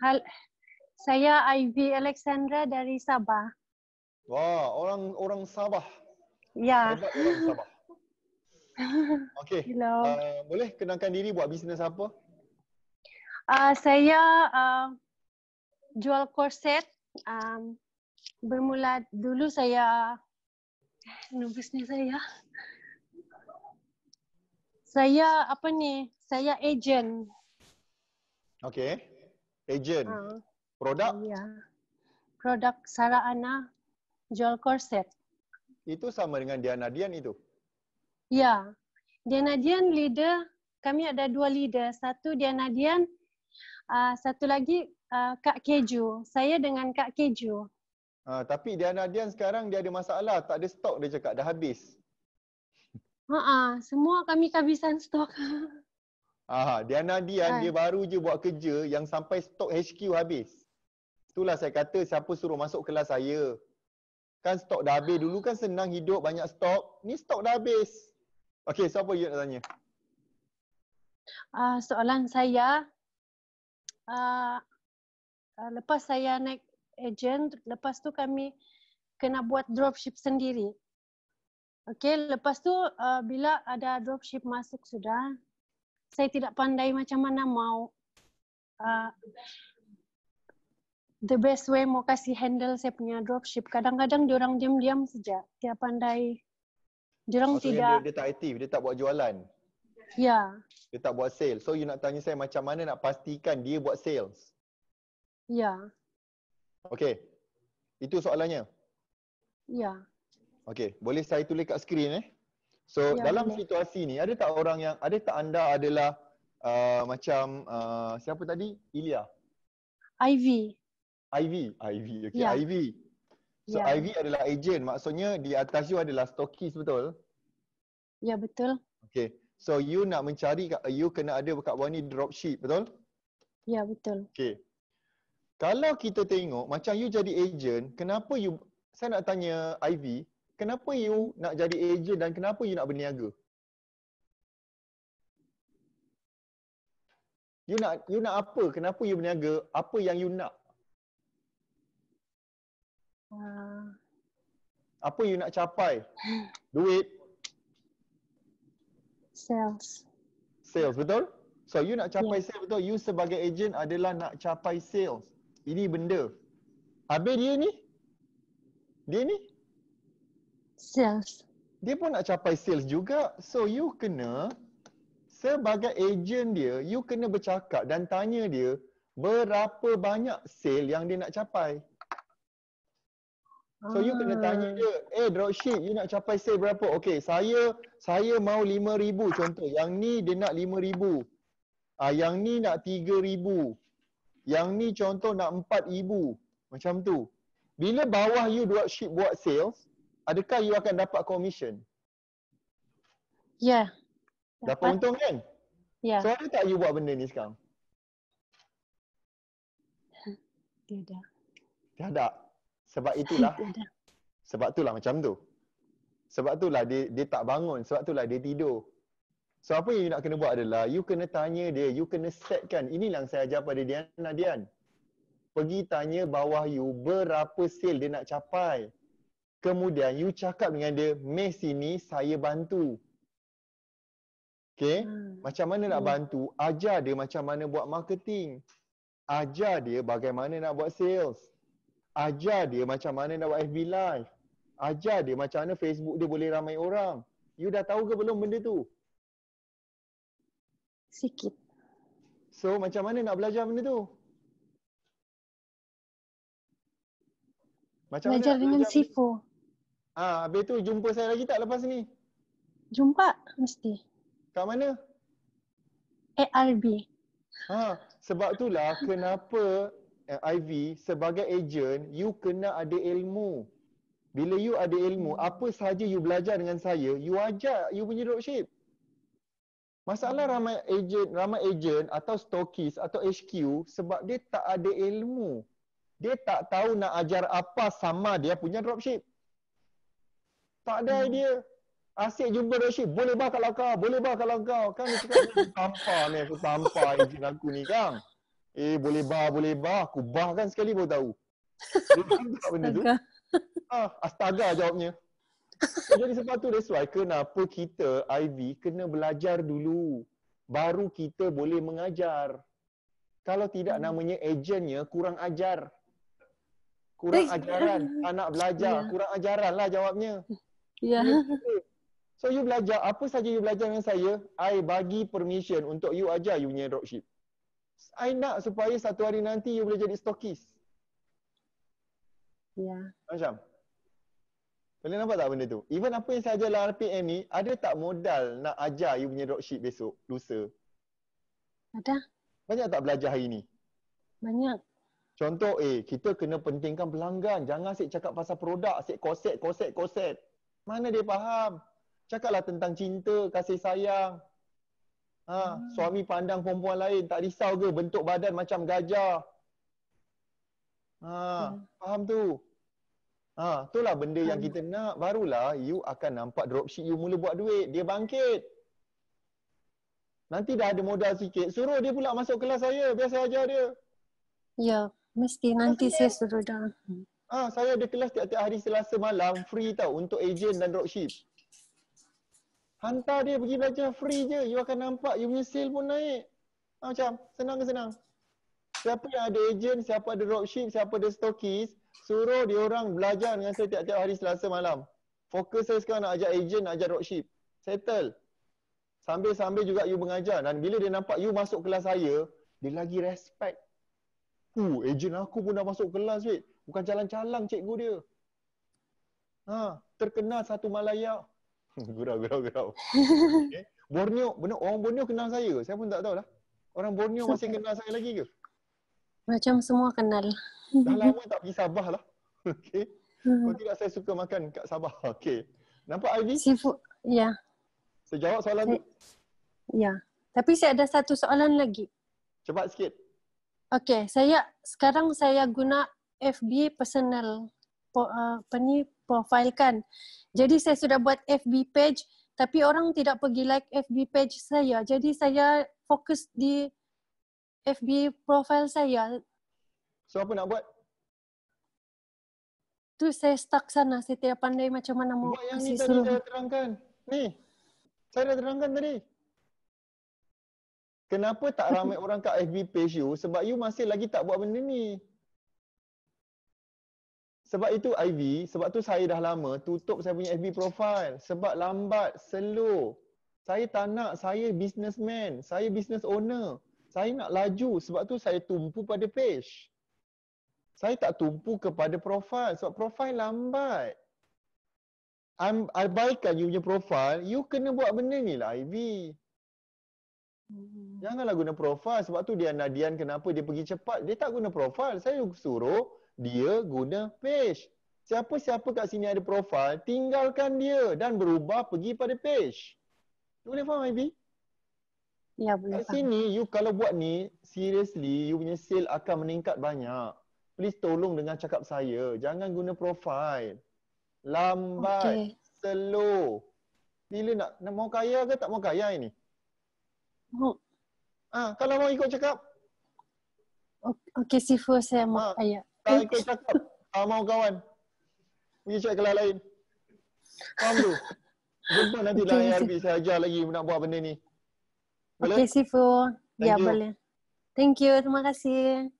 Hal, saya Ivy Alexandra dari Sabah. Wah, orang orang Sabah. Ya. Okey. Hello. Uh, boleh kenalkan diri buat bisnes apa? Uh, saya uh, jual korset. Um, bermula dulu saya nubisnya saya. Ya. Saya apa ni? Saya agent. Okay. Agent. Uh, ah. Produk? Ya. Produk Sarah Ana jual korset. Itu sama dengan Diana Dian itu? Ya. Diana Dian leader, kami ada dua leader. Satu Diana Dian, uh, ah, satu lagi uh, Kak Keju. Saya dengan Kak Keju. Uh, tapi Diana Dian sekarang dia ada masalah. Tak ada stok dia cakap. Dah habis. Ha uh semua kami kehabisan stok. Aha, Diana Dian ha. dia baru je buat kerja yang sampai stok HQ habis. Itulah saya kata siapa suruh masuk kelas saya. Kan stok dah habis. Dulu kan senang hidup banyak stok. Ni stok dah habis. Okay, siapa so you nak tanya? Uh, soalan saya, uh, uh, lepas saya naik agent, lepas tu kami kena buat dropship sendiri. Okay, lepas tu uh, bila ada dropship masuk sudah, saya tidak pandai macam mana mau uh, the best way mau kasih handle saya punya dropship. Kadang-kadang orang diam-diam saja. Tidak pandai. orang Maksudnya tidak. Dia, dia tak aktif. Dia tak buat jualan. Ya. Yeah. Dia tak buat sale. So you nak tanya saya macam mana nak pastikan dia buat sales? Ya. Yeah. Okay. Itu soalannya? Ya. Yeah. Okay. Boleh saya tulis kat skrin eh? So ya, dalam ya. situasi ni ada tak orang yang ada tak anda adalah uh, macam uh, siapa tadi Ilya? Ivy. Ivy, Ivy, Okay, ya. IV. So ya. IV adalah agent. Maksudnya di atas you adalah stokis betul? Ya betul. Okay. So you nak mencari you kena ada kat bawah ni dropship betul? Ya betul. Okay. Kalau kita tengok macam you jadi agent, kenapa you saya nak tanya Ivy, kenapa you nak jadi agent dan kenapa you nak berniaga? You nak you nak apa? Kenapa you berniaga? Apa yang you nak? Uh, apa you nak capai? Duit? Sales. Sales, betul? So you nak capai yes. sales betul? You sebagai agent adalah nak capai sales. Ini benda. Habis dia ni? Dia ni? sales. Dia pun nak capai sales juga. So you kena sebagai agent dia, you kena bercakap dan tanya dia berapa banyak sale yang dia nak capai. So you kena ah. tanya dia, eh dropship you nak capai sale berapa? Okay, saya saya mau RM5,000 contoh. Yang ni dia nak RM5,000. Ah, yang ni nak RM3,000. Yang ni contoh nak RM4,000. Macam tu. Bila bawah you dropship buat sales, adakah you akan dapat commission? Ya. Yeah. Dapat, dapat untung kan? Ya. Yeah. So ada tak you buat benda ni sekarang? Tidak. Tidak. Sebab itulah. Tidak. Sebab itulah macam tu. Sebab itulah dia dia tak bangun, sebab itulah dia tidur. So apa yang you nak kena buat adalah you kena tanya dia, you kena setkan. Inilah yang saya ajar pada Diana Dian. Pergi tanya bawah you berapa sale dia nak capai. Kemudian you cakap dengan dia, Messi ni saya bantu. Okay? Hmm. Macam mana nak hmm. bantu? Ajar dia macam mana buat marketing. Ajar dia bagaimana nak buat sales. Ajar dia macam mana nak buat FB live. Ajar dia macam mana Facebook dia boleh ramai orang. You dah tahu ke belum benda tu? Sikit. So macam mana nak belajar benda tu? Macam belajar mana dengan belajar Sifu. Benda? Ah, habis tu jumpa saya lagi tak lepas ni? Jumpa mesti. Kat mana? ARB. Ha, sebab tu lah kenapa eh, IV sebagai agent you kena ada ilmu. Bila you ada ilmu, apa sahaja you belajar dengan saya, you ajar you punya dropship. Masalah hmm. ramai agent, ramai agent atau stokis atau HQ sebab dia tak ada ilmu. Dia tak tahu nak ajar apa sama dia punya dropship. Tak ada hmm. idea. Asyik jumpa Rashid. Boleh bah kalau kau. Boleh bah kalau kau. Kan dia cakap, tampar ni. Aku tampar izin aku ni kan. Eh boleh bah, boleh bah. Aku bah kan sekali baru tahu. Tak benda tu. Ah, astaga jawabnya. Jadi sebab tu that's why kenapa kita IV kena belajar dulu. Baru kita boleh mengajar. Kalau tidak hmm. namanya agentnya kurang ajar. Kurang eh, ajaran. Anak belajar. Ya. Kurang ajaran lah jawabnya. Ya. Yeah. Ya, so you belajar, apa saja you belajar dengan saya, I bagi permission untuk you ajar you punya dropship. I nak supaya satu hari nanti you boleh jadi stokis. Ya. Yeah. Macam? Boleh nampak tak benda tu? Even apa yang saya ajar dalam RPM ni, ada tak modal nak ajar you punya dropship besok, lusa? Ada. Banyak tak belajar hari ni? Banyak. Contoh, eh, kita kena pentingkan pelanggan. Jangan asyik cakap pasal produk, asyik koset, koset. korset. Mana dia faham? Cakaplah tentang cinta, kasih sayang. Ha, hmm. suami pandang perempuan lain tak risau ke bentuk badan macam gajah? Ha, hmm. faham tu? Ha, itulah benda yang hmm. kita nak. Barulah you akan nampak dropship you mula buat duit. Dia bangkit. Nanti dah ada modal sikit. Suruh dia pula masuk kelas saya. Biasa ajar dia. Ya, mesti. Nanti okay. saya suruh dah. Hmm. Ah, saya ada kelas tiap-tiap hari Selasa malam free tau untuk agent dan dropship. Hantar dia pergi belajar free je. You akan nampak you punya sale pun naik. Ah, macam senang ke senang? Siapa yang ada agent, siapa ada dropship, siapa ada stokis suruh dia orang belajar dengan saya tiap-tiap hari Selasa malam. Fokus saya sekarang nak ajar agent, nak ajar dropship. Settle. Sambil-sambil juga you mengajar. Dan bila dia nampak you masuk kelas saya, dia lagi respect. Uh, agent aku pun dah masuk kelas, wait. Bukan jalan calang cikgu dia. Ha, terkenal satu Malaya. gurau, gurau, gurau. Eh, Borneo, benar orang Borneo kenal saya Saya pun tak tahu lah. Orang Borneo masih kenal saya lagi ke? Macam semua kenal. Dah lama tak pergi Sabah lah. Okay. Hmm. Kalau tidak saya suka makan kat Sabah. Okey. Nampak Ivy? Seafood, ya. Yeah. Saya jawab soalan tu? Ya. Yeah. Tapi saya ada satu soalan lagi. Cepat sikit. Okey, saya sekarang saya guna FB personal uh, apa ni profile kan. Jadi saya sudah buat FB page tapi orang tidak pergi like FB page saya. Jadi saya fokus di FB profile saya. So apa nak buat? Tu saya stuck sana. Saya tidak pandai macam mana mau. Buat yang ni tadi saya terangkan. Ni. Saya dah terangkan tadi. Kenapa tak ramai orang kat FB page you? Sebab you masih lagi tak buat benda ni. Sebab itu IV, sebab tu saya dah lama tutup saya punya FB profile. Sebab lambat, slow. Saya tak nak, saya businessman, saya business owner. Saya nak laju sebab tu saya tumpu pada page. Saya tak tumpu kepada profile sebab profile lambat. I'm, I baikkan you punya profile, you kena buat benda ni lah IV. Hmm. Janganlah guna profile sebab tu dia Nadian kenapa dia pergi cepat, dia tak guna profile. Saya suruh dia guna page. Siapa-siapa kat sini ada profil, tinggalkan dia dan berubah pergi pada page. You boleh faham, ibi? Ya, boleh faham. Kat sini, you kalau buat ni, seriously, you punya sale akan meningkat banyak. Please tolong dengan cakap saya. Jangan guna profil. Lambat. Okay. Slow. Bila nak, nak mau kaya ke tak mau kaya ini? Mau. Ah, kalau mau ikut cakap. Okey, okay, Sifu saya mau ha. kaya. Tak ikut cakap. Tak mau kawan. Pergi cakap kelas lain. Faham tu? Jumpa nanti okay, lah ARB saya ajar lagi nak buat benda ni. Boleh? Okay, Sifu. Ya, boleh. Thank you. Terima kasih.